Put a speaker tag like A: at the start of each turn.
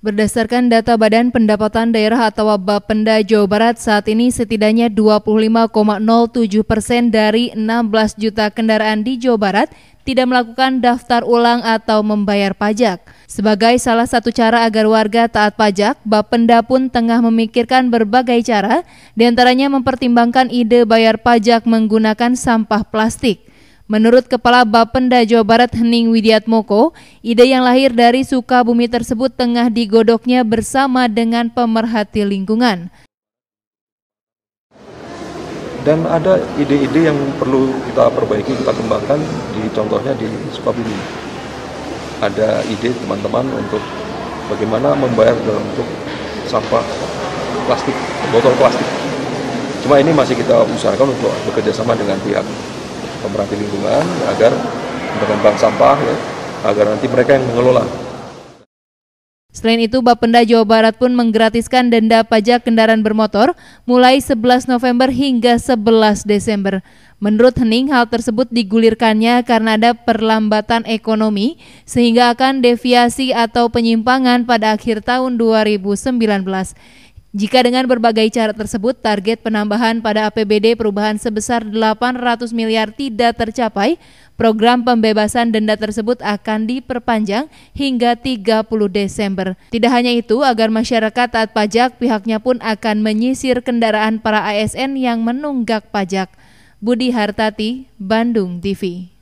A: Berdasarkan data Badan Pendapatan Daerah atau Bapenda Jawa Barat, saat ini setidaknya 25,07 persen dari 16 juta kendaraan di Jawa Barat tidak melakukan daftar ulang atau membayar pajak. Sebagai salah satu cara agar warga taat pajak, Bapenda pun tengah memikirkan berbagai cara, diantaranya mempertimbangkan ide bayar pajak menggunakan sampah plastik. Menurut Kepala Bapenda Jawa Barat Hening Widiatmoko, ide yang lahir dari Sukabumi tersebut tengah digodoknya bersama dengan pemerhati lingkungan.
B: Dan ada ide-ide yang perlu kita perbaiki, kita kembangkan, di contohnya di Sukabumi. Ada ide teman-teman untuk bagaimana membayar dalam bentuk sampah plastik, botol plastik. Cuma ini masih kita usahakan untuk bekerjasama dengan pihak pemerhati lingkungan agar dengan bank sampah ya, agar nanti mereka yang mengelola.
A: Selain itu, Bapenda Jawa Barat pun menggratiskan denda pajak kendaraan bermotor mulai 11 November hingga 11 Desember. Menurut Hening, hal tersebut digulirkannya karena ada perlambatan ekonomi sehingga akan deviasi atau penyimpangan pada akhir tahun 2019. Jika dengan berbagai cara tersebut target penambahan pada APBD perubahan sebesar 800 miliar tidak tercapai, program pembebasan denda tersebut akan diperpanjang hingga 30 Desember. Tidak hanya itu, agar masyarakat taat pajak, pihaknya pun akan menyisir kendaraan para ASN yang menunggak pajak. Budi Hartati, Bandung TV.